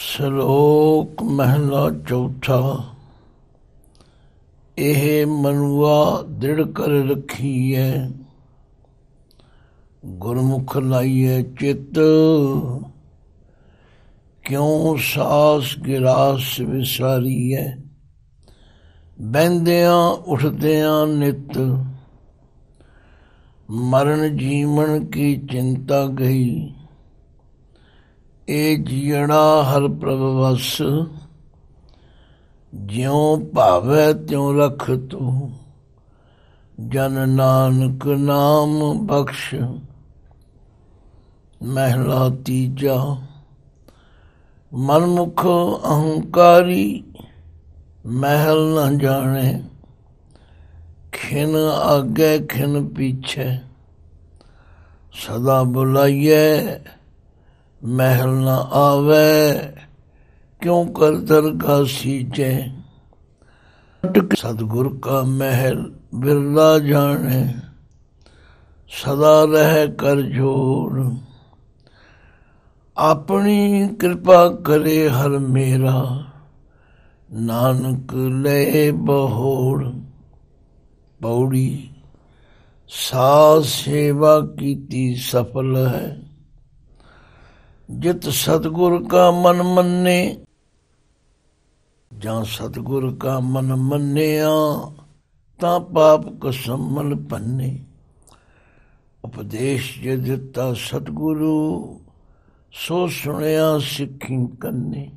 ਸ਼ਲੋਕ ਮਹਲਾ ਚੌਥਾ ਇਹ ਮਨੁਆ ਦ੍ਰਿੜ ਕਰ ਰੱਖੀਐ ਗੁਰਮੁਖ ਲਾਈਐ ਚਿਤ ਕਿਉਂ ਸਾਸ ਗਿਰਾਸ ਵਿਸਾਰੀਐ ਬੰਦਿਆਂ ਉੱਠਦਿਆਂ ਨਿਤ ਮਰਨ ਜੀਵਨ ਕੀ ਚਿੰਤਾ ਗਈ ਏ ਜਿਣਾ ਹਰ ਪ੍ਰਭ ਵਸ ਜਿਉ ਭਾਵੈ ਤਿਉ ਰਖ ਤੂ ਜਨ ਨਾਨਕ ਨਾਮ ਬਖਸ਼ ਮਹਿਲਾ ਤੀਜਾ ਮਨਮੁਖ ਅਹੰਕਾਰੀ ਮਹਿਲ ਨਾ ਜਾਣੇ खिन आगे खिन पीछे सदा बुलाइए महल न आवे क्यों कर दरगाह सींचे सतगुर का महल बिरला जाने सदा रह कर जोर अपनी कृपा करे हर मेरा नानक ले बहोड़ ਪੌੜੀ ਸਾਧ ਸੇਵਾ ਕੀਤੀ ਸਫਲ ਹੈ ਜਿਤ ਸਤਗੁਰ ਕਾ ਮਨ ਮੰਨੇ ਜਾਂ ਸਤਗੁਰ ਕਾ ਮਨ ਮੰਨਿਆ ਤਾਂ ਪਾਪ ਕਸਮਲ ਪੰਨੇ ਉਪਦੇਸ਼ ਜੇ ਦਿੱਤਾ ਸਤਗੁਰੂ ਸੋ ਸੁਣਿਆ ਸਿੱਖੀ ਕੰਨੇ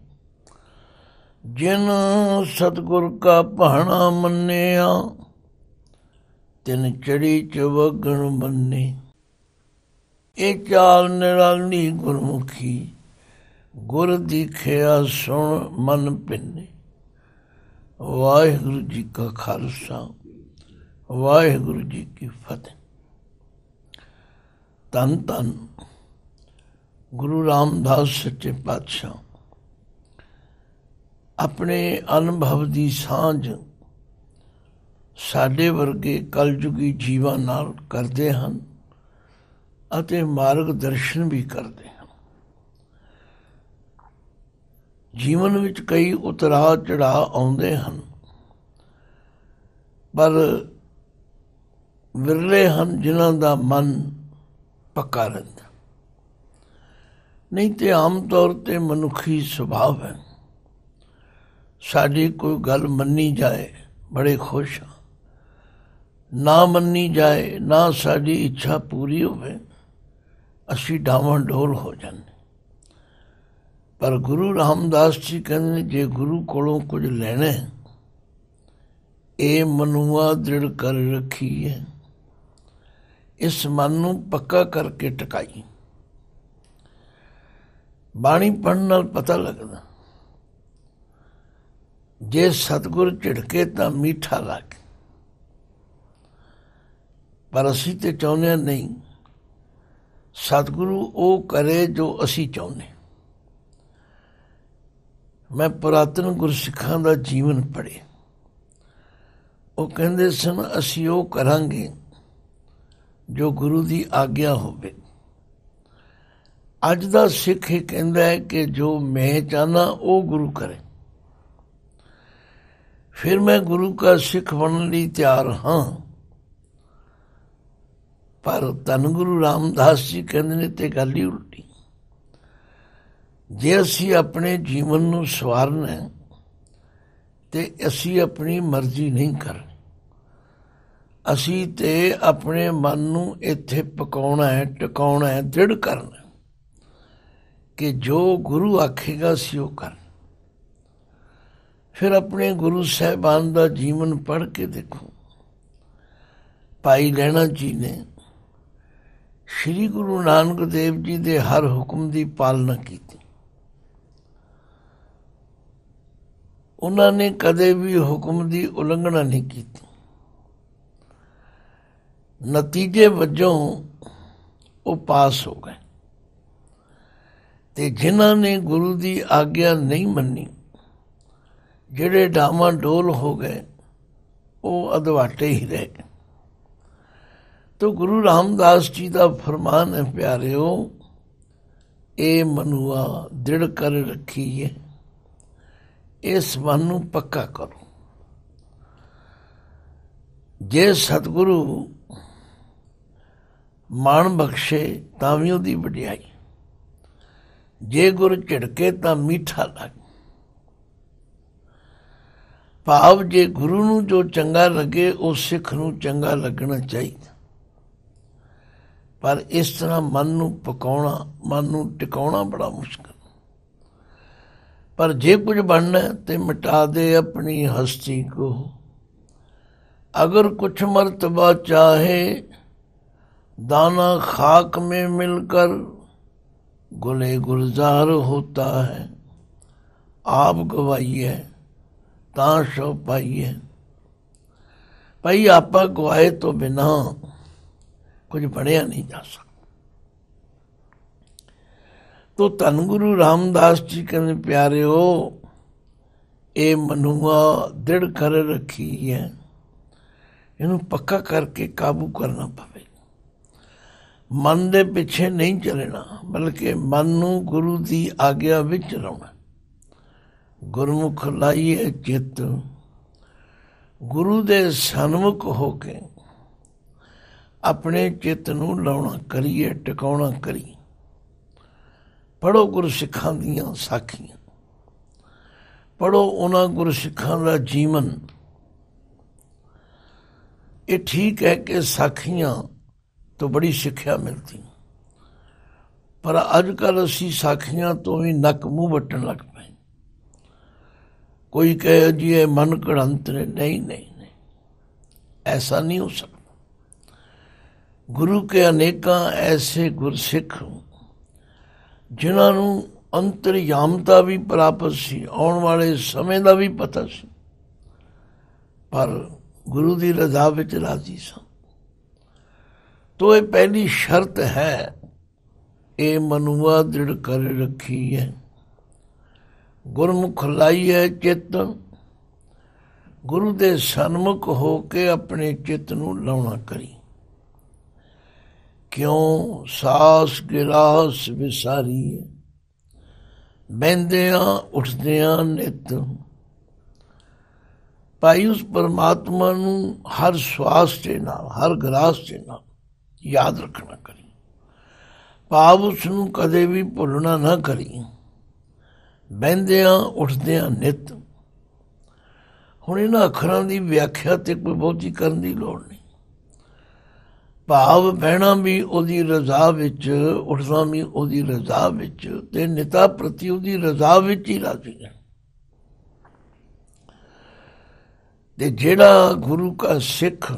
ਜਿਨ ਸਤਗੁਰ ਕਾ ਭਾਣਾ ਮੰਨਿਆ ਤਿੰਨ ਚੜੀ ਚਵਗਣ ਬੰਨੇ ਇਹ ਚਾਲ ਨਿਰਾਲੀ ਗੁਰਮੁਖੀ ਗੁਰ ਦੀਖਿਆ ਸੁਣ ਮਨ ਪਿੰਨੇ ਵਾਹਿਗੁਰੂ ਜੀ ਕਾ ਖਾਲਸਾ ਵਾਹਿਗੁਰੂ ਜੀ ਕੀ ਫਤਿਹ ਤਨ ਤਨ ਗੁਰੂ ਰਾਮਦਾਸ ਸੱਚੇ ਪਾਤਸ਼ਾਹ ਆਪਣੇ ਅਨੁਭਵ ਦੀ ਸਾਂਝ ਸਾਡੇ ਵਰਗੇ ਕਲਯੁਗੀ ਜੀਵਾਂ ਨਾਲ ਕਰਦੇ ਹਨ ਅਤੇ ਮਾਰਗ ਦਰਸ਼ਨ ਵੀ ਕਰਦੇ ਹਨ ਜੀਵਨ ਵਿੱਚ ਕਈ ਉਤਰਾਅ ਚੜਾਅ ਆਉਂਦੇ ਹਨ ਪਰ ਵਿਰਲੇ ਹਨ ਜਿਨ੍ਹਾਂ ਦਾ ਮਨ ਪੱਕਾ ਰਹਿੰਦਾ ਨਹੀਂ ਤੇ ਆਮ ਤੌਰ ਤੇ ਮਨੁੱਖੀ ਸੁਭਾਅ ਹੈ ਸਾਡੀ ਕੋਈ ਗੱਲ ਮੰਨੀ ਜਾਏ ਬੜੇ ਖੁਸ਼ ਹਾਂ ਨਾ ਮੰਨੀ ਜਾਏ ਨਾ ਸਾਡੀ ਇੱਛਾ ਪੂਰੀ ਹੋਵੇ ਅਸੀਂ ਡਾਵਾਂ ਡੋਲ ਹੋ ਜਾਂਦੇ ਪਰ ਗੁਰੂ ਰਾਮਦਾਸ ਜੀ ਕਹਿੰਦੇ ਜੇ ਗੁਰੂ ਕੋਲੋਂ ਕੁਝ ਲੈਣਾ ਇਹ ਮਨੁਆ ਦ੍ਰਿੜ ਕਰ ਰੱਖੀ ਹੈ ਇਸ ਮਨ ਨੂੰ ਪੱਕਾ ਕਰਕੇ ਟਿਕਾਈ ਬਾਣੀ ਪੜਨ ਨਾਲ ਪਤਾ ਲੱਗਦਾ ਜੇ ਸਤਗੁਰ ਝਿੜਕੇ ਤਾਂ ਮਿੱਠਾ ਲੱਗੇ ਪਰ ਅਸੀਂ ਤੇ ਚਾਹੁੰਦੇ ਨਹੀਂ ਸਤਿਗੁਰੂ ਉਹ ਕਰੇ ਜੋ ਅਸੀਂ ਚਾਹੁੰਦੇ ਮੈਂ ਪੁਰਾਤਨ ਗੁਰਸਿੱਖਾਂ ਦਾ ਜੀਵਨ ਪੜੇ ਉਹ ਕਹਿੰਦੇ ਸਨ ਅਸੀਂ ਉਹ ਕਰਾਂਗੇ ਜੋ ਗੁਰੂ ਦੀ ਆਗਿਆ ਹੋਵੇ ਅੱਜ ਦਾ ਸਿੱਖ ਇਹ ਕਹਿੰਦਾ ਹੈ ਕਿ ਜੋ ਮੈਂ ਚਾਹਨਾ ਉਹ ਗੁਰੂ ਕਰੇ ਫਿਰ ਮੈਂ ਗੁਰੂ ਦਾ ਸਿੱਖ ਬਣਨ ਲਈ ਤਿਆਰ ਹਾਂ ਪਰ ਤਨ ਗੁਰੂ ਰਾਮਦਾਸ ਜੀ ਕਹਿੰਦੇ ਨੇ ਤੇ ਗੱਲ ਹੀ ਉਲਟੀ ਜੇ ਅਸੀਂ ਆਪਣੇ ਜੀਵਨ ਨੂੰ ਸਵਾਰਨਾ ਤੇ ਅਸੀਂ ਆਪਣੀ ਮਰਜ਼ੀ ਨਹੀਂ ਕਰ ਅਸੀਂ ਤੇ ਆਪਣੇ ਮਨ ਨੂੰ ਇੱਥੇ ਪਕਾਉਣਾ ਹੈ ਟਿਕਾਉਣਾ ਹੈ ਦ੍ਰਿੜ ਕਰਨਾ ਕਿ ਜੋ ਗੁਰੂ ਆਖੇਗਾ ਸੀ ਉਹ ਕਰ ਫਿਰ ਆਪਣੇ ਗੁਰੂ ਸਾਹਿਬਾਨ ਦਾ ਜੀਵਨ ਪੜ੍ਹ ਕੇ ਦੇਖੋ ਭਾਈ ਲੈਣਾ ਜੀ ਨੇ ਸ੍ਰੀ ਗੁਰੂ ਨਾਨਕ ਦੇਵ ਜੀ ਦੇ ਹਰ ਹੁਕਮ ਦੀ ਪਾਲਣਾ ਕੀਤੀ ਉਹਨਾਂ ਨੇ ਕਦੇ ਵੀ ਹੁਕਮ ਦੀ ਉਲੰਘਣਾ ਨਹੀਂ ਕੀਤੀ ਨਤੀਜੇ ਵਜੋਂ ਉਹ ਪਾਸ ਹੋ ਗਏ ਤੇ ਜਿਨ੍ਹਾਂ ਨੇ ਗੁਰੂ ਦੀ ਆਗਿਆ ਨਹੀਂ ਮੰਨੀ ਜਿਹੜੇ ਡਾਮਾ ਡੋਲ ਹੋ ਗਏ ਉਹ ਅਦਵਾਟੇ ਹੀ ਰਹੇ ਤੋ ਗੁਰੂ ਰਾਮਦਾਸ ਜੀ ਦਾ ਫਰਮਾਨ ਹੈ ਪਿਆਰਿਓ ਇਹ ਮਨੁਆ ਦ੍ਰਿੜ ਕਰ ਰੱਖੀਏ ਇਸ ਮਨ ਨੂੰ ਪੱਕਾ ਕਰੋ ਜੇ ਸਤਿਗੁਰੂ ਮਾਣ ਬਖਸ਼ੇ ਤਾਂ ਵੀ ਉਹਦੀ ਵਡਿਆਈ ਜੇ ਗੁਰ ਝਿੜਕੇ ਤਾਂ ਮਿੱਠਾ ਲੱਗ ਭਾਵ ਜੇ ਗੁਰੂ ਨੂੰ ਜੋ ਚੰਗਾ ਲੱਗੇ ਉਹ ਸਿੱਖ ਨੂੰ ਚੰਗਾ ਲੱਗਣਾ ਚਾਹੀਦਾ पर इस तरह मन को पकाना मन में टिका बड़ा मुश्किल पर जे कुछ बनना है तो मिटा दे अपनी हस्ती को अगर कुछ मरतबा चाहे दाना खाक में मिलकर गुले गुलजार होता है आप गवाई है ता शो भाई आपा गवाए तो बिना ਕੁਝ ਪੜਿਆ ਨਹੀਂ ਜਾ ਸਕਦਾ ਤੋ ਧੰਨ ਗੁਰੂ ਰਾਮਦਾਸ ਜੀ ਕਹਿੰਦੇ ਪਿਆਰਿਓ ਇਹ ਮਨੁਆ ਦ੍ਰਿੜ ਕਰ ਰੱਖੀ ਹੈ ਇਹਨੂੰ ਪੱਕਾ ਕਰਕੇ ਕਾਬੂ ਕਰਨਾ ਪਵੇ ਮਨ ਦੇ ਪਿੱਛੇ ਨਹੀਂ ਚੱਲਣਾ ਬਲਕਿ ਮਨ ਨੂੰ ਗੁਰੂ ਦੀ ਆਗਿਆ ਵਿੱਚ ਰਹਿਣਾ ਗੁਰਮੁਖ ਲਾਈਏ ਚਿੱਤ ਗੁਰੂ ਦੇ ਸਨਮੁਖ ਹੋ ਕੇ ਆਪਣੇ ਚਿੱਤ ਨੂੰ ਲਾਉਣਾ ਕਰੀਏ ਟਿਕਾਉਣਾ ਕਰੀ ਪੜੋ ਗੁਰੂ ਸਿੱਖਾਂ ਦੀਆਂ ਸਾਖੀਆਂ ਪੜੋ ਉਹਨਾਂ ਗੁਰੂ ਸਿੱਖਾਂ ਦਾ ਜੀਵਨ ਇਹ ਠੀਕ ਹੈ ਕਿ ਸਾਖੀਆਂ ਤੋਂ ਬੜੀ ਸਿੱਖਿਆ ਮਿਲਦੀ ਪਰ ਅੱਜ ਕੱਲ ਅਸੀਂ ਸਾਖੀਆਂ ਤੋਂ ਵੀ ਨੱਕ ਮੂੰਹ ਵੱਟਣ ਲੱਗ ਪਏ ਕੋਈ ਕਹੇ ਜੀ ਇਹ ਮਨ ਕੜੰਤ ਨਹੀਂ ਨਹੀਂ ਐਸਾ ਨਹੀਂ ਹੋ ਸਕਦਾ ਗੁਰੂ ਕੇ ਅਨੇਕਾਂ ਐਸੇ ਗੁਰਸਿੱਖ ਜਿਨ੍ਹਾਂ ਨੂੰ ਅੰਤਰਯਾਮਤਾ ਵੀ ਪ੍ਰਾਪਤ ਸੀ ਆਉਣ ਵਾਲੇ ਸਮੇਂ ਦਾ ਵੀ ਪਤਾ ਸੀ ਪਰ ਗੁਰੂ ਦੀ ਰਜ਼ਾ ਵਿੱਚ ਰਾਜ਼ੀ ਸਨ ਤੋ ਇਹ ਪਹਿਲੀ ਸ਼ਰਤ ਹੈ ਇਹ ਮਨੁਆ ਦ੍ਰਿੜ ਕਰ ਰੱਖੀ ਹੈ ਗੁਰਮੁਖ ਲਾਈ ਹੈ ਚਿੱਤ ਗੁਰੂ ਦੇ ਸਨਮੁਖ ਹੋ ਕੇ ਆਪਣੇ ਚਿੱਤ ਨੂੰ ਲਾਉਣਾ ਕਰੀ ਕਿਉਂ ਸਾਸ ਗਿਲਾਸ ਵਿਸਾਰੀ ਬੰਦਿਆਂ ਉੱਠਦਿਆਂ ਨਿਤ ਭਾਈ ਉਸ ਪਰਮਾਤਮਾ ਨੂੰ ਹਰ ਸਵਾਸ ਤੇ ਨਾਲ ਹਰ ਗਲਾਸ ਤੇ ਨਾਲ ਯਾਦ ਰੱਖਣਾ ਕਰੀ ਭਾਵ ਉਸ ਨੂੰ ਕਦੇ ਵੀ ਭੁੱਲਣਾ ਨਾ ਕਰੀ ਬੰਦਿਆਂ ਉੱਠਦਿਆਂ ਨਿਤ ਹੁਣ ਇਹਨਾਂ ਅੱਖਰਾਂ ਦੀ ਵਿਆਖਿਆ ਤੇ ਕੋਈ ਬਹੁਤੀ ਕਰਨ ਦੀ ਲੋੜ ਨਹੀਂ ਭਾਵ ਬਹਿਣਾ ਵੀ ਉਹਦੀ ਰਜ਼ਾ ਵਿੱਚ ਉੱਠਣਾ ਵੀ ਉਹਦੀ ਰਜ਼ਾ ਵਿੱਚ ਤੇ ਨਿਤਾ ਪ੍ਰਤੀ ਉਹਦੀ ਰਜ਼ਾ ਵਿੱਚ ਹੀ ਰਾਜ਼ੀ ਹੈ ਤੇ ਜਿਹੜਾ ਗੁਰੂ ਦਾ ਸਿੱਖ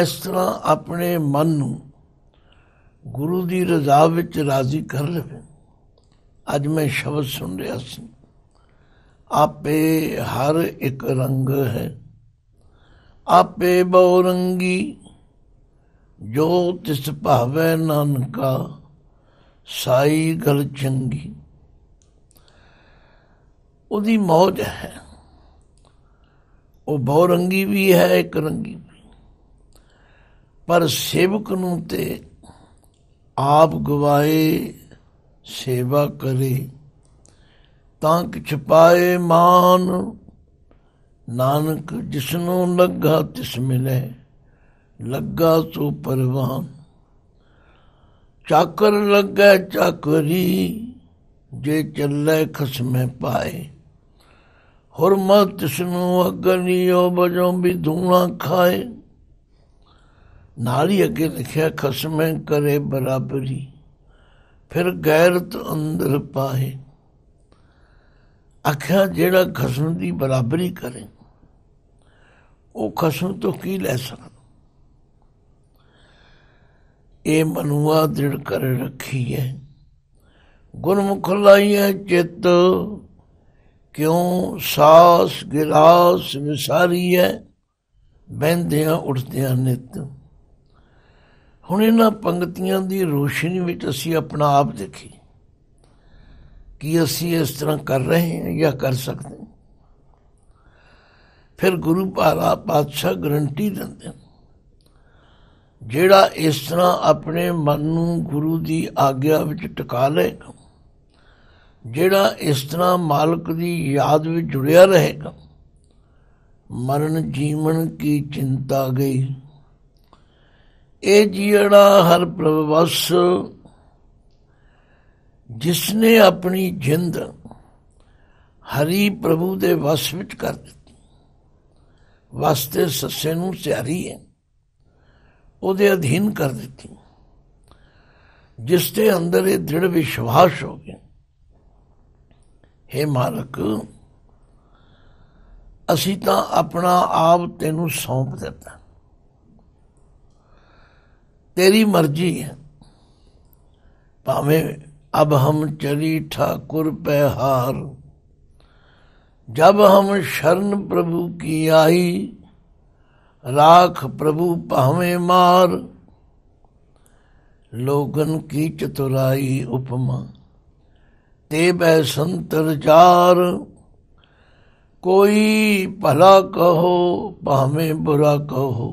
ਇਸ ਤਰ੍ਹਾਂ ਆਪਣੇ ਮਨ ਨੂੰ ਗੁਰੂ ਦੀ ਰਜ਼ਾ ਵਿੱਚ ਰਾਜ਼ੀ ਕਰ ਲਵੇ ਅੱਜ ਮੈਂ ਸ਼ਬਦ ਸੁਣ ਰਿਹਾ ਸੀ ਆਪੇ ਹਰ ਇੱਕ ਰੰਗ ਹੈ ਆਪੇ ਬਹੁ ਰੰਗੀ ਜੋ ਤਿਸ ਭਾਵੈ ਨਾਨਕਾ ਸਾਈ ਗਲ ਚੰਗੀ ਉਹਦੀ ਮੌਜ ਹੈ ਉਹ ਬਹੁ ਰੰਗੀ ਵੀ ਹੈ ਇੱਕ ਰੰਗੀ ਪਰ ਸੇਵਕ ਨੂੰ ਤੇ ਆਪ ਗਵਾਏ ਸੇਵਾ ਕਰੇ ਤਾਂ ਕਿ ਛਪਾਏ ਮਾਨ ਨਾਨਕ ਨੂੰ ਲੱਗਾ ਤਿਸ ਮਿਲੇ ਲੱਗਾ ਸੋ ਪਰਵਾਹ ਚਾਕਰ ਲੱਗੇ ਚਾਕਰੀ ਜੇ ਚੱਲੇ ਖਸਮੇ ਪਾਏ ਹਰਮਤ ਤਿਸ ਨੂੰ ਅਗਨੀਓ ਬਜੋਂ ਵੀ ਧੂਣਾ ਖਾਏ ਨਾਲ ਹੀ ਅੱਗੇ ਲਿਖਿਆ ਖਸਮੇ ਕਰੇ ਬਰਾਬਰੀ ਫਿਰ ਗੈਰਤ ਅੰਦਰ ਪਾਏ ਅਖਾ ਜਿਹੜਾ ਖਸਮ ਦੀ ਬਰਾਬਰੀ ਕਰੇ ਉਹ ਖਸਮ ਤੋਂ ਕੀ ਲੈ ਸਕਦਾ ਇਹ ਮਨੁਆ ਦ੍ਰਿੜ ਕਰ ਰੱਖੀ ਹੈ ਗੁਰਮੁਖ ਲਾਈਐ ਚਿੱਤ ਕਿਉਂ ਸਾਸ ਗਿਲਾਸ ਵਿਸਾਰੀ ਹੈ ਬੈੰਦਿਆਂ ਉੱਠਦਿਆਂ ਨਿਤ ਹੁਣ ਇਹਨਾਂ ਪੰਕਤੀਆਂ ਦੀ ਰੋਸ਼ਨੀ ਵਿੱਚ ਅਸੀਂ ਆਪਣਾ ਆਪ ਦੇਖੀ ਕਿ ਅਸੀਂ ਇਸ ਤਰ੍ਹਾਂ ਕਰ ਰਹੇ ਹਾਂ ਜਾਂ ਕਰ ਸਕਦੇ ਫਿਰ ਗੁਰੂ ਪਾਲਾ ਪਾਤਸ਼ਾਹ ਗਰੰਟੀ ਦਿੰਦੇ ਹਨ ਜਿਹੜਾ ਇਸ ਤਰ੍ਹਾਂ ਆਪਣੇ ਮਨ ਨੂੰ ਗੁਰੂ ਦੀ ਆਗਿਆ ਵਿੱਚ ਟਿਕਾ ਲਏਗਾ ਜਿਹੜਾ ਇਸ ਤਰ੍ਹਾਂ ਮਾਲਕ ਦੀ ਯਾਦ ਵਿੱਚ ਜੁੜਿਆ ਰਹੇਗਾ ਮਰਨ ਜੀਵਨ ਕੀ ਚਿੰਤਾ ਗਈ ਇਹ ਜਿਹੜਾ ਹਰ ਪ੍ਰਭਵਸ ਨੇ ਆਪਣੀ ਜਿੰਦ ਹਰੀ ਪ੍ਰਭੂ ਦੇ ਵਸ ਵਿੱਚ ਕਰ ਦਿੱਤੀ ਵਾਸਤੇ ਸੱਸੇ ਨੂੰ ਸਿਆਰੀ ਹੈ ਉਹਦੇ ਅਧੀਨ ਕਰ ਦਿੱਤੀ ਜਿਸ ਦੇ ਅੰਦਰ ਇਹ ਦ੍ਰਿੜ ਵਿਸ਼ਵਾਸ ਹੋ ਗਿਆ ਹੈ ਮਾਲਕ ਅਸੀਂ ਤਾਂ ਆਪਣਾ ਆਪ ਤੈਨੂੰ ਸੌਂਪ ਦਿੱਤਾ ਤੇਰੀ ਮਰਜ਼ੀ ਹੈ ਭਾਵੇਂ ਅਬ ਹਮ ਚਲੀ ਠਾਕੁਰ ਪਹਿਹਾਰ ਜਬ ਹਮ ਸ਼ਰਨ ਪ੍ਰਭੂ ਕੀ ਆਈ ਰਾਖ ਪ੍ਰਭੂ ਭਾਵੇਂ ਮਾਰ ਲੋਗਨ ਕੀ ਚਤੁਰਾਈ ਉਪਮਾ ਤੇ ਬੈ ਸੰਤਰ ਚਾਰ ਕੋਈ ਭਲਾ ਕਹੋ ਭਾਵੇਂ ਬੁਰਾ ਕਹੋ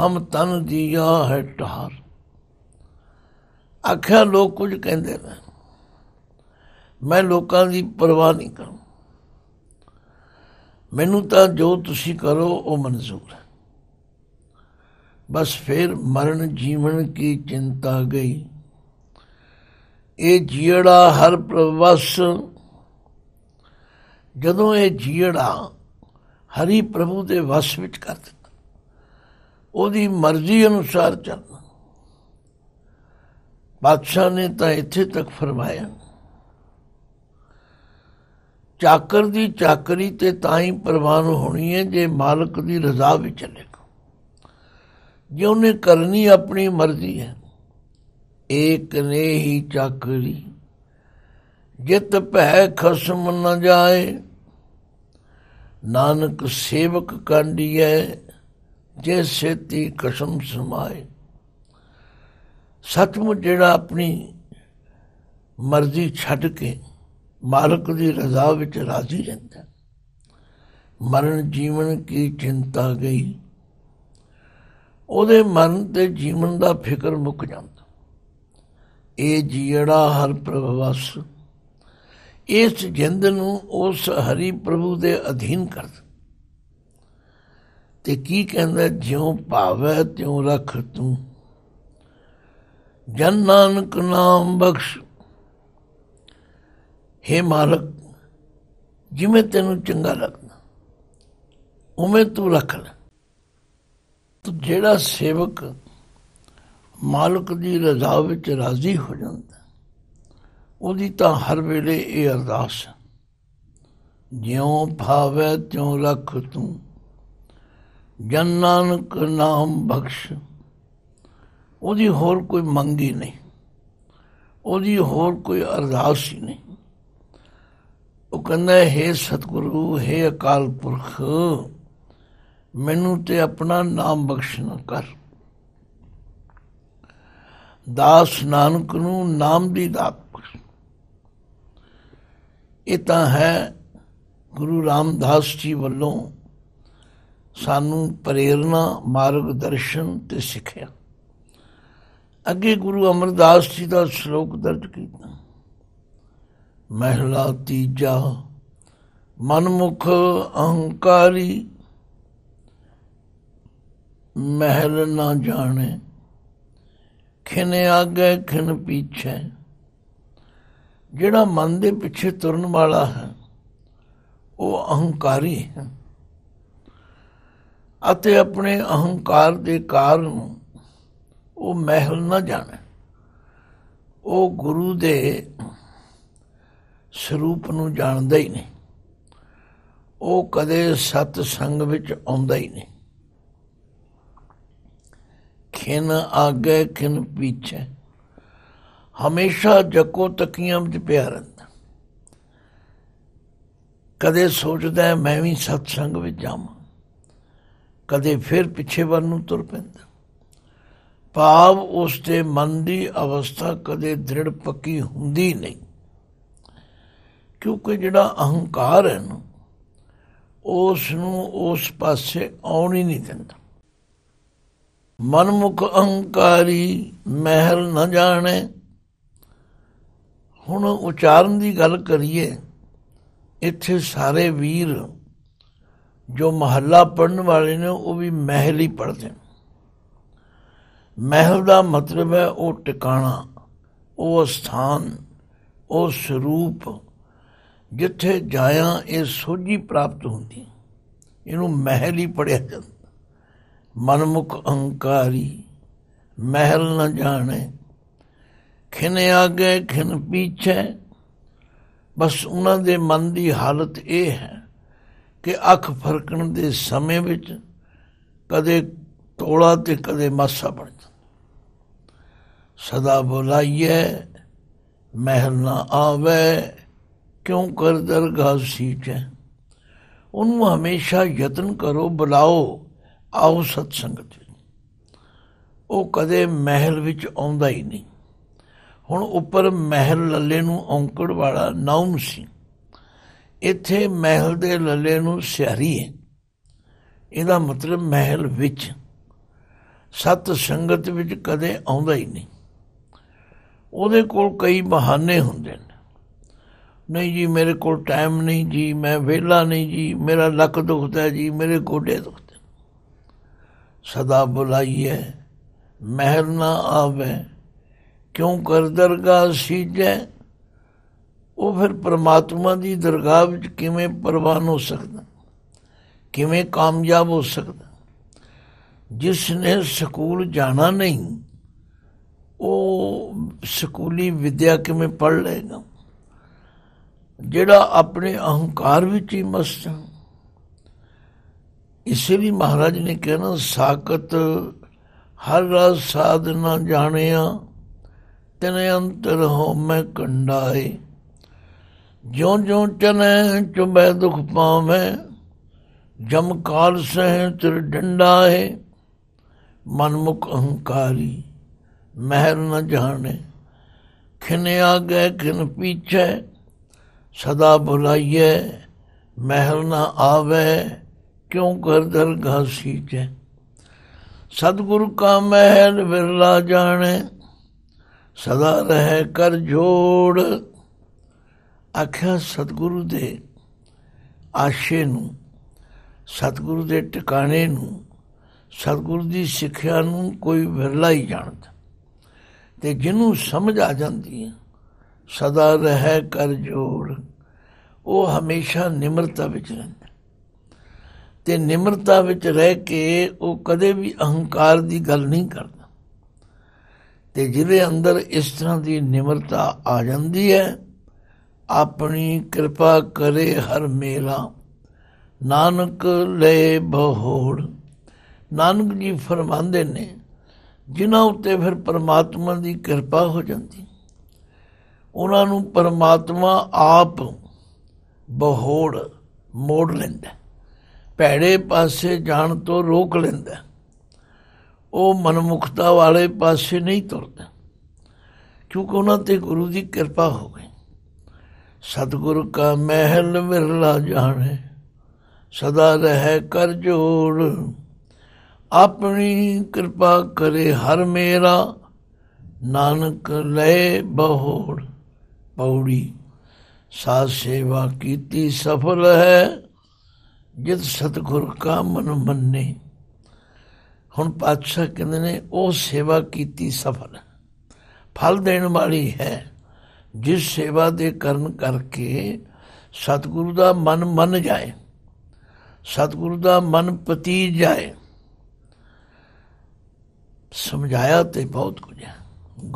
ਹਮ ਤਨ ਦੀਆ ਹੈ ਟਾਰ ਅਖਾ ਲੋਕ ਕੁਝ ਕਹਿੰਦੇ ਨੇ ਮੈਂ ਲੋਕਾਂ ਦੀ ਪਰਵਾਹ ਨਹੀਂ ਕਰਦਾ ਮੈਨੂੰ ਤਾਂ ਜੋ ਤੁਸੀਂ ਕਰੋ ਉਹ ਮਨਜ਼ੂਰ ਹੈ ਬਸ ਫਿਰ ਮਰਨ ਜੀਵਨ ਕੀ ਚਿੰਤਾ ਗਈ ਇਹ ਜੀੜਾ ਹਰ ਪ੍ਰਵਸ ਜਦੋਂ ਇਹ ਜੀੜਾ ਹਰੀ ਪ੍ਰਭੂ ਦੇ ਵਸ ਵਿੱਚ ਕਰ ਦਿੱਤਾ ਉਹਦੀ ਮਰਜ਼ੀ ਅਨੁਸਾਰ ਚੱਲਣਾ ਬਾਦਸ਼ਾਹ ਨੇ ਤਾਂ ਇੱਥੇ ਤੱਕ ਫਰਮਾਇਆ ਚਾਕਰ ਦੀ ਚਾਕਰੀ ਤੇ ਤਾਂ ਹੀ ਪ੍ਰਵਾਨ ਹੋਣੀ ਹੈ ਜੇ ਮਾਲਕ ਦੀ ਰਜ਼ਾ ਵਿੱਚ ਚੱਲੇਗਾ ਜੇ ਉਹਨੇ ਕਰਨੀ ਆਪਣੀ ਮਰਜ਼ੀ ਹੈ ਏਕ ਨੇ ਹੀ ਚਾਕਰੀ ਜਿਤ ਭੈ ਖਸਮ ਨ ਜਾਏ ਨਾਨਕ ਸੇਵਕ ਕਾਂਡੀਐ ਜੇ ਸੇਤੀ ਕਸਮ ਸਮਾਏ ਸਤਮੁ ਜਿਹੜਾ ਆਪਣੀ ਮਰਜ਼ੀ ਛੱਡ ਕੇ ਮਾਲਕ ਦੀ ਰਜ਼ਾ ਵਿੱਚ ਰਾਜ਼ੀ ਰਹਿੰਦਾ ਮਰਨ ਜੀਵਨ ਕੀ ਚਿੰਤਾ ਗਈ ਉਹਦੇ ਮਨ ਤੇ ਜੀਵਨ ਦਾ ਫਿਕਰ ਮੁੱਕ ਜਾਂਦਾ ਇਹ ਜੀੜਾ ਹਰ ਪ੍ਰਭਵਸ ਇਸ ਜਿੰਦ ਨੂੰ ਉਸ ਹਰੀ ਪ੍ਰਭੂ ਦੇ ਅਧੀਨ ਕਰ ਤੇ ਕੀ ਕਹਿੰਦਾ ਜਿਉ ਭਾਵੈ ਤਿਉ ਰਖ ਤੂੰ ਜਨ ਨਾਨਕ ਨਾਮ ਬਖਸ਼ ਹੇ ਮਾਲਕ ਜਿਵੇਂ ਤੈਨੂੰ ਚੰਗਾ ਲੱਗਦਾ ਉਵੇਂ ਤੂੰ ਰੱਖ ਲੈ ਤੂੰ ਜਿਹੜਾ ਸੇਵਕ ਮਾਲਕ ਦੀ ਰਜ਼ਾ ਵਿੱਚ ਰਾਜ਼ੀ ਹੋ ਜਾਂਦਾ ਉਹਦੀ ਤਾਂ ਹਰ ਵੇਲੇ ਇਹ ਅਰਦਾਸ ਜਿਉ ਭਾਵੇ ਤਿਉ ਰੱਖ ਤੂੰ ਜਨ ਨਾਨਕ ਨਾਮ ਬਖਸ਼ ਉਹਦੀ ਹੋਰ ਕੋਈ ਮੰਗੀ ਨਹੀਂ ਉਹਦੀ ਹੋਰ ਕੋਈ ਅਰਦਾਸ ਹੀ ਨਹੀਂ ਉਹ ਕਹਿੰਦਾ ਹੈ ਸਤਿਗੁਰੂ ਹੈ ਅਕਾਲ ਪੁਰਖ ਮੈਨੂੰ ਤੇ ਆਪਣਾ ਨਾਮ ਬਖਸ਼ਣਾ ਕਰ ਦਾਸ ਨਾਨਕ ਨੂੰ ਨਾਮ ਦੀ ਦਾਤ ਇਹ ਤਾਂ ਹੈ ਗੁਰੂ ਰਾਮਦਾਸ ਜੀ ਵੱਲੋਂ ਸਾਨੂੰ ਪ੍ਰੇਰਣਾ ਮਾਰਗ ਦਰਸ਼ਨ ਤੇ ਸਿੱਖਿਆ ਅੱਗੇ ਗੁਰੂ ਅਮਰਦਾਸ ਜੀ ਦਾ ਸ਼ਲੋਕ ਦਰਜ ਕੀਤਾ ਮਹਿਲਾ ਤੀਜਾ ਮਨਮੁਖ ਅਹੰਕਾਰੀ ਮਹਿਲ ਨਾ ਜਾਣੇ ਖਿਨ ਅਗੇ ਖਿਨ ਪਿੱਛੇ ਜਿਹੜਾ ਮਨ ਦੇ ਪਿੱਛੇ ਤੁਰਨ ਵਾਲਾ ਹੈ ਉਹ ਅਹੰਕਾਰੀ ਹੈ ਅਤੇ ਆਪਣੇ ਅਹੰਕਾਰ ਦੇ ਕਾਰਨ ਉਹ ਮਹਿਲ ਨਾ ਜਾਣੇ ਉਹ ਗੁਰੂ ਦੇ ਸਰੂਪ ਨੂੰ ਜਾਣਦਾ ਹੀ ਨਹੀਂ ਉਹ ਕਦੇ ਸਤ ਸੰਗ ਵਿੱਚ ਆਉਂਦਾ ਹੀ ਨਹੀਂ ਕਿਨ ਅੱਗੇ ਕਿਨ ਪਿੱਛੇ ਹਮੇਸ਼ਾ ਜਕੋ ਤਕੀਆਂ ਵਿੱਚ ਪਿਆ ਰਹਿੰਦਾ ਕਦੇ ਸੋਚਦਾ ਮੈਂ ਵੀ ਸਤ ਸੰਗ ਵਿੱਚ ਜਾਵਾਂ ਕਦੇ ਫਿਰ ਪਿੱਛੇ ਵੱਲ ਨੂੰ ਤੁਰ ਪੈਂਦਾ ਭਾਵ ਉਸ ਤੇ ਮਨ ਦੀ ਅਵਸਥਾ ਕਦੇ ਦ੍ਰਿੜ ਪੱਕੀ ਹੁੰਦੀ ਨਹੀਂ ਕਿਉਂਕਿ ਜਿਹੜਾ ਅਹੰਕਾਰ ਹੈ ਨਾ ਉਸ ਨੂੰ ਉਸ ਪਾਸੇ ਆਉਣ ਹੀ ਨਹੀਂ ਦਿੰਦਾ ਮਨਮੁਖ ਅਹੰਕਾਰੀ ਮਹਿਲ ਨ ਜਾਣੇ ਹੁਣ ਉਚਾਰਨ ਦੀ ਗੱਲ ਕਰੀਏ ਇੱਥੇ ਸਾਰੇ ਵੀਰ ਜੋ ਮਹੱਲਾ ਪੜਨ ਵਾਲੇ ਨੇ ਉਹ ਵੀ ਮਹਿਲ ਹੀ ਪੜਦੇ ਨੇ ਮਹਿਲ ਦਾ ਮਤਲਬ ਹੈ ਉਹ ਟਿਕਾਣਾ ਉਹ ਸਥਾਨ ਉਹ ਸਰੂਪ ਜਿੱਥੇ ਜਾਇਆ ਇਹ ਸੋਝੀ ਪ੍ਰਾਪਤ ਹੁੰਦੀ ਇਹਨੂੰ ਮਹਿਲ ਹੀ ਪੜਿਆ ਜਾਂਦਾ ਮਨਮੁਖ ਅਹੰਕਾਰੀ ਮਹਿਲ ਨਾ ਜਾਣੇ ਖਿਨ ਆਗੇ ਖਿਨ ਪਿੱਛੇ ਬਸ ਉਹਨਾਂ ਦੇ ਮਨ ਦੀ ਹਾਲਤ ਇਹ ਹੈ ਕਿ ਅੱਖ ਫਰਕਣ ਦੇ ਸਮੇਂ ਵਿੱਚ ਕਦੇ ਟੋਲਾ ਤੇ ਕਦੇ ਮਾਸਾ ਬਣ ਜਾਂਦਾ ਸਦਾ ਬੁਲਾਈਏ ਮਹਿਲ ਨਾ ਆਵੇ ਕਿਉਂ ਕਰ ਦਰਗਾਹ ਸੀਚ ਹੈ ਉਹਨੂੰ ਹਮੇਸ਼ਾ ਯਤਨ ਕਰੋ ਬੁਲਾਓ ਆਓ ਸਤ ਸੰਗਤ ਉਹ ਕਦੇ ਮਹਿਲ ਵਿੱਚ ਆਉਂਦਾ ਹੀ ਨਹੀਂ ਹੁਣ ਉੱਪਰ ਮਹਿਲ ਲੱਲੇ ਨੂੰ ਔਂਕੜ ਵਾਲਾ ਨਾਉਂ ਸੀ ਇੱਥੇ ਮਹਿਲ ਦੇ ਲੱਲੇ ਨੂੰ ਸਿਆਰੀ ਹੈ ਇਹਦਾ ਮਤਲਬ ਮਹਿਲ ਵਿੱਚ ਸਤ ਸੰਗਤ ਵਿੱਚ ਕਦੇ ਆਉਂਦਾ ਹੀ ਨਹੀਂ ਉਹਦੇ ਕੋਲ ਕਈ ਬਹਾਨੇ ਹੁੰਦੇ ਨੇ ਨਹੀਂ ਜੀ ਮੇਰੇ ਕੋਲ ਟਾਈਮ ਨਹੀਂ ਜੀ ਮੈਂ ਵਿਹਲਾ ਨਹੀਂ ਜੀ ਮੇਰਾ ਲੱਕ ਦੁਖਦਾ ਹੈ ਜੀ ਮੇਰੇ ਗੋਡੇ ਦੁਖਦੇ ਸਦਾ ਬੁਲਾਈਏ ਮਹਿਰ ਨਾ ਆਵੇ ਕਿਉਂ ਕਰ ਦਰਗਾਹ ਸੀਜੇ ਉਹ ਫਿਰ ਪ੍ਰਮਾਤਮਾ ਦੀ ਦਰਗਾਹ ਵਿੱਚ ਕਿਵੇਂ ਪ੍ਰਵਾਨ ਹੋ ਸਕਦਾ ਕਿਵੇਂ ਕਾਮਯਾਬ ਹੋ ਸਕਦਾ ਜਿਸ ਨੇ ਸਕੂਲ ਜਾਣਾ ਨਹੀਂ ਉਹ ਸਕੂਲੀ ਵਿਦਿਆ ਕਿਵੇਂ ਪੜ ਲਏਗਾ ਜਿਹੜਾ ਆਪਣੇ ਅਹੰਕਾਰ ਵਿੱਚ ਹੀ ਮਸਤ ਹੈ ਇਸੇ ਵੀ ਮਹਾਰਾਜ ਨੇ ਕਹਿਣਾ ਸਾਕਤ ਹਰ ਰਸ ਸਾਧਨਾ ਜਾਣਿਆ ਤਨੇ ਅੰਤਰ ਹੋ ਮੈਂ ਕੰਡਾਏ ਜੋ ਜੋ ਚਨੇ ਚੁਬੈ ਦੁਖ ਪਾਵੇਂ ਜਮ ਕਾਲ ਸਹਿ ਤਿਰ ਡੰਡਾ ਹੈ ਮਨਮੁਖ ਅਹੰਕਾਰੀ ਮਹਿਰ ਨ ਜਾਣੇ ਖਿਨ ਆਗੇ ਖਿਨ ਪੀਛੇ ਸਦਾ ਬੁਲਾਈਏ ਮਹਿਲ ਨਾ ਆਵੇ ਕਿਉਂ ਘਰ ਘਾਸੀ ਤੇ ਸਤਗੁਰੂ ਕਾ ਮਹਿਲ ਵਿਰਲਾ ਜਾਣੇ ਸਦਾ ਰਹੇ ਕਰ ਜੋੜ ਆਖਿਆ ਸਤਗੁਰੂ ਦੇ ਆਸ਼ੇ ਨੂੰ ਸਤਗੁਰੂ ਦੇ ਟਿਕਾਣੇ ਨੂੰ ਸਤਗੁਰੂ ਦੀ ਸਿੱਖਿਆ ਨੂੰ ਕੋਈ ਵਿਰਲਾ ਹੀ ਜਾਣਦਾ ਤੇ ਜਿਹਨੂੰ ਸਮਝ ਆ ਜਾਂਦੀ ਹੈ ਸਦਾ ਰਹਿ ਕਰ ਜੋੜ ਉਹ ਹਮੇਸ਼ਾ ਨਿਮਰਤਾ ਵਿੱਚ ਰਹਿੰਦੇ ਤੇ ਨਿਮਰਤਾ ਵਿੱਚ ਰਹਿ ਕੇ ਉਹ ਕਦੇ ਵੀ ਅਹੰਕਾਰ ਦੀ ਗੱਲ ਨਹੀਂ ਕਰਦਾ ਤੇ ਜਿਹਦੇ ਅੰਦਰ ਇਸ ਤਰ੍ਹਾਂ ਦੀ ਨਿਮਰਤਾ ਆ ਜਾਂਦੀ ਹੈ ਆਪਣੀ ਕਿਰਪਾ ਕਰੇ ਹਰ ਮੇਲਾ ਨਾਨਕ ਲੈ ਬਹੋੜ ਨਾਨਕ ਜੀ ਫਰਮਾਉਂਦੇ ਨੇ ਜਿਨ੍ਹਾਂ ਉੱਤੇ ਫਿਰ ਪਰਮਾਤਮਾ ਦੀ ਕਿਰਪਾ ਹੋ ਜਾਂਦੀ ਉਹਨਾਂ ਨੂੰ ਪਰਮਾਤਮਾ ਆਪ ਬਹੋੜ ਮੋੜ ਲੈਂਦਾ ਭੈੜੇ ਪਾਸੇ ਜਾਣ ਤੋਂ ਰੋਕ ਲੈਂਦਾ ਉਹ ਮਨਮੁਖਤਾ ਵਾਲੇ ਪਾਸੇ ਨਹੀਂ ਤੁਰਦਾ ਕਿਉਂਕਿ ਉਹਨਾਂ ਤੇ ਗੁਰੂ ਦੀ ਕਿਰਪਾ ਹੋ ਗਈ ਸਤਿਗੁਰ ਕਾ ਮਹਿਲ ਵਿਰਲਾ ਜਾਣੇ ਸਦਾ ਰਹੇ ਕਰ ਜੋੜ ਆਪਣੀ ਕਿਰਪਾ ਕਰੇ ਹਰ ਮੇਰਾ ਨਾਨਕ ਲੈ ਬਹੋੜ ਪੌੜੀ ਸਾਧ ਸੇਵਾ ਕੀਤੀ ਸਫਲ ਹੈ ਜਿਤ ਸਤਗੁਰ ਕਾ ਮਨ ਮੰਨੇ ਹੁਣ ਪਾਤਸ਼ਾਹ ਕਹਿੰਦੇ ਨੇ ਉਹ ਸੇਵਾ ਕੀਤੀ ਸਫਲ ਫਲ ਦੇਣ ਵਾਲੀ ਹੈ ਜਿਸ ਸੇਵਾ ਦੇ ਕਰਨ ਕਰਕੇ ਸਤਗੁਰੂ ਦਾ ਮਨ ਮੰਨ ਜਾਏ ਸਤਗੁਰੂ ਦਾ ਮਨ ਪਤੀ ਜਾਏ ਸਮਝਾਇਆ ਤੇ ਬਹੁਤ ਕੁਝ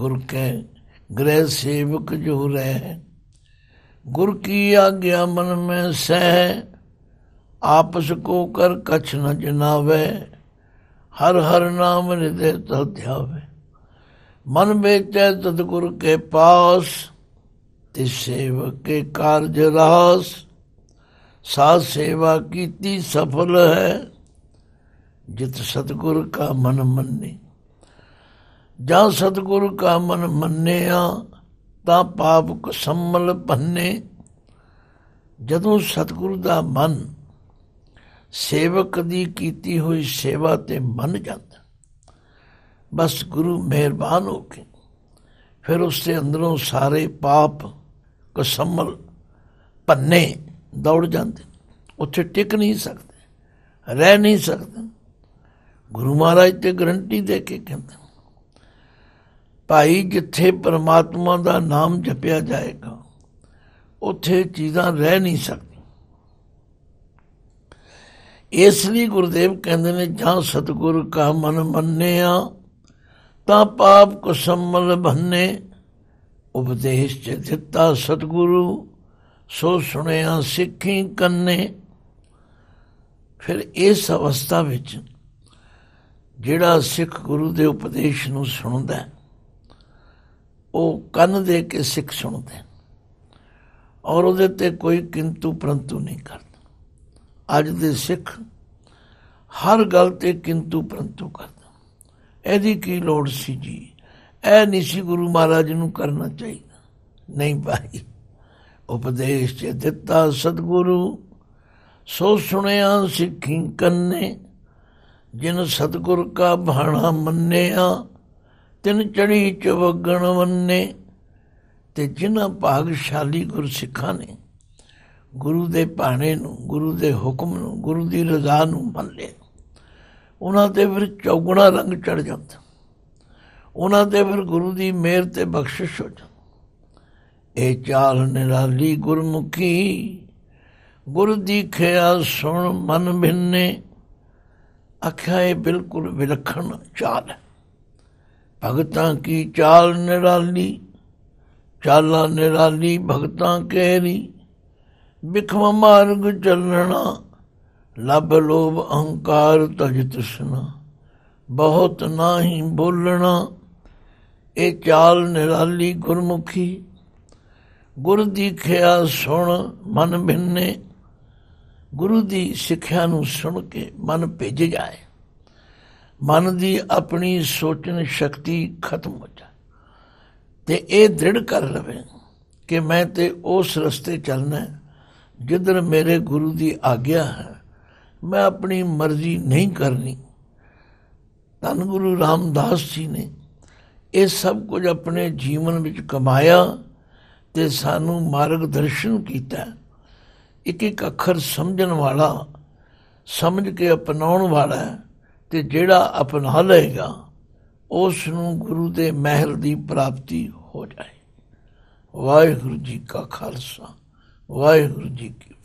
ਗੁਰ ਕੇ गृह सेवक जो रह गुर की आज्ञा मन में सह आपस को कर कछ न जनावे हर हर नाम हृदय तध्यावे मन बेचै तद के पास तिस सेवक के कार्य रास सात सेवा की सफल है जित सतगुर का मन मन्नी ਜਾਂ ਸਤਗੁਰ ਕਾ ਮਨ ਮੰਨਿਆ ਤਾਂ ਪਾਪ ਕੋ ਸੰਮਲ ਭੰਨੇ ਜਦੋਂ ਸਤਗੁਰ ਦਾ ਮਨ ਸੇਵਕ ਦੀ ਕੀਤੀ ਹੋਈ ਸੇਵਾ ਤੇ ਮੰਨ ਜਾਂਦਾ ਬਸ ਗੁਰੂ ਮਿਹਰਬਾਨ ਹੋ ਕੇ ਫਿਰ ਉਸ ਦੇ ਅੰਦਰੋਂ ਸਾਰੇ ਪਾਪ ਕਸਮਲ ਭੰਨੇ ਦੌੜ ਜਾਂਦੇ ਉੱਥੇ ਟਿਕ ਨਹੀਂ ਸਕਦੇ ਰਹਿ ਨਹੀਂ ਸਕਦੇ ਗੁਰੂ ਮਹਾਰਾਜ ਤੇ ਗਰੰਟੀ ਦੇ ਕੇ ਕਹਿੰਦੇ ਭਾਈ ਜਿੱਥੇ ਪਰਮਾਤਮਾ ਦਾ ਨਾਮ ਜਪਿਆ ਜਾਏਗਾ ਉੱਥੇ ਚੀਜ਼ਾਂ ਰਹਿ ਨਹੀਂ ਸਕਦੀਆਂ ਇਸ ਲਈ ਗੁਰਦੇਵ ਕਹਿੰਦੇ ਨੇ ਜਾਂ ਸਤਗੁਰ ਕਾ ਮਨ ਮੰਨਿਆ ਤਾਂ ਪਾਪ ਕੋ ਸੰਮਲ ਬੰਨੇ ਉਪਦੇਸ਼ ਚ ਦਿੱਤਾ ਸਤਗੁਰੂ ਸੋ ਸੁਣਿਆ ਸਿੱਖੀ ਕੰਨੇ ਫਿਰ ਇਸ ਅਵਸਥਾ ਵਿੱਚ ਜਿਹੜਾ ਸਿੱਖ ਗੁਰੂ ਦੇ ਉਪਦੇਸ਼ ਨੂੰ ਸੁਣਦਾ ਹੈ ਉਹ ਕੰਨ ਦੇ ਕੇ ਸਿੱਖ ਸੁਣਦੇ ਔਰ ਉਹਦੇ ਤੇ ਕੋਈ ਕਿੰਤੂ ਪਰੰਤੂ ਨਹੀਂ ਕਰਦਾ ਅੱਜ ਦੇ ਸਿੱਖ ਹਰ ਗੱਲ ਤੇ ਕਿੰਤੂ ਪਰੰਤੂ ਕਰਦਾ ਇਹਦੀ ਕੀ ਲੋੜ ਸੀ ਜੀ ਇਹ ਨਹੀਂ ਸੀ ਗੁਰੂ ਮਹਾਰਾਜ ਨੂੰ ਕਰਨਾ ਚਾਹੀਦਾ ਨਹੀਂ ਭਾਈ ਉਪਦੇਸ਼ ਤੇ ਦਿੱਤਾ ਸਤਿਗੁਰੂ ਸੋ ਸੁਣਿਆ ਸਿੱਖੀ ਕੰਨੇ ਜਿਨ ਸਤਿਗੁਰ ਕਾ ਭਾਣਾ ਮੰਨਿਆ ਤਿੰਨ ਚੜੀ ਚਵਗਣ ਵੰਨੇ ਤੇ ਜਿਨ੍ਹਾਂ ਭਾਗਸ਼ਾਲੀ ਗੁਰਸਿੱਖਾਂ ਨੇ ਗੁਰੂ ਦੇ ਬਾਣੇ ਨੂੰ ਗੁਰੂ ਦੇ ਹੁਕਮ ਨੂੰ ਗੁਰੂ ਦੀ ਰਜ਼ਾ ਨੂੰ ਲਿਆ ਉਹਨਾਂ ਤੇ ਫਿਰ ਚੌਗਣਾ ਰੰਗ ਚੜ ਜਾਂਦਾ ਉਹਨਾਂ ਤੇ ਫਿਰ ਗੁਰੂ ਦੀ ਮਿਹਰ ਤੇ ਬਖਸ਼ਿਸ਼ ਹੋ ਜਾਂਦੀ ਇਹ ਚਾਲ ਨਿਰਾਲੀ ਗੁਰਮੁਖੀ ਗੁਰ ਦੀ ਖਿਆ ਸੁਣ ਮਨ ਭਿੰਨੇ ਅੱਖਾਂ ਇਹ ਬਿਲਕੁਲ ਵਿਲੱਖਣ ਚਾਲ ਹੈ ਭਗਤਾਂ ਕੀ ਚਾਲ ਨਿਰਾਲੀ ਚਾਲਾਂ ਨਿਰਾਲੀ ਭਗਤਾਂ ਕਹਿਰੀ ਬਿਖਮ ਮਾਰਗ ਚੱਲਣਾ ਲਬ ਲੋਭ ਅਹੰਕਾਰ ਤਜ ਤ੍ਰਿਸ਼ਨਾ ਬਹੁਤ ਨਾਹੀ ਬੋਲਣਾ ਇਹ ਚਾਲ ਨਿਰਾਲੀ ਗੁਰਮੁਖੀ ਗੁਰ ਦੀ ਖਿਆ ਸੁਣ ਮਨ ਭਿੰਨੇ ਗੁਰੂ ਦੀ ਸਿੱਖਿਆ ਨੂੰ ਸੁਣ ਕੇ ਮਨ ਭਿੱਜ ਜਾਏ ਮਨ ਦੀ ਆਪਣੀ ਸੋਚਣ ਸ਼ਕਤੀ ਖਤਮ ਹੋ ਜਾ ਤੇ ਇਹ ਦ੍ਰਿੜ ਕਰ ਲਵੇ ਕਿ ਮੈਂ ਤੇ ਉਸ ਰਸਤੇ ਚੱਲਣਾ ਜਿੱਧਰ ਮੇਰੇ ਗੁਰੂ ਦੀ ਆਗਿਆ ਹੈ ਮੈਂ ਆਪਣੀ ਮਰਜ਼ੀ ਨਹੀਂ ਕਰਨੀ ਧੰਨ ਗੁਰੂ ਰਾਮਦਾਸ ਜੀ ਨੇ ਇਹ ਸਭ ਕੁਝ ਆਪਣੇ ਜੀਵਨ ਵਿੱਚ ਕਮਾਇਆ ਤੇ ਸਾਨੂੰ ਮਾਰਗਦਰਸ਼ਨ ਕੀਤਾ ਇੱਕ ਇੱਕ ਅੱਖਰ ਸਮਝਣ ਵਾਲਾ ਸਮਝ ਕੇ ਅਪਣਾਉਣ ਵਾਲਾ ਹੈ ਤੇ ਜਿਹੜਾ ਅਪਣਾ ਲਏਗਾ ਉਸ ਨੂੰ ਗੁਰੂ ਦੇ ਮਹਿਲ ਦੀ ਪ੍ਰਾਪਤੀ ਹੋ ਜਾਏ ਵਾਹਿਗੁਰੂ ਜੀ ਕਾ ਖਾਲਸਾ ਵਾਹਿਗੁਰੂ ਜੀ ਕੀ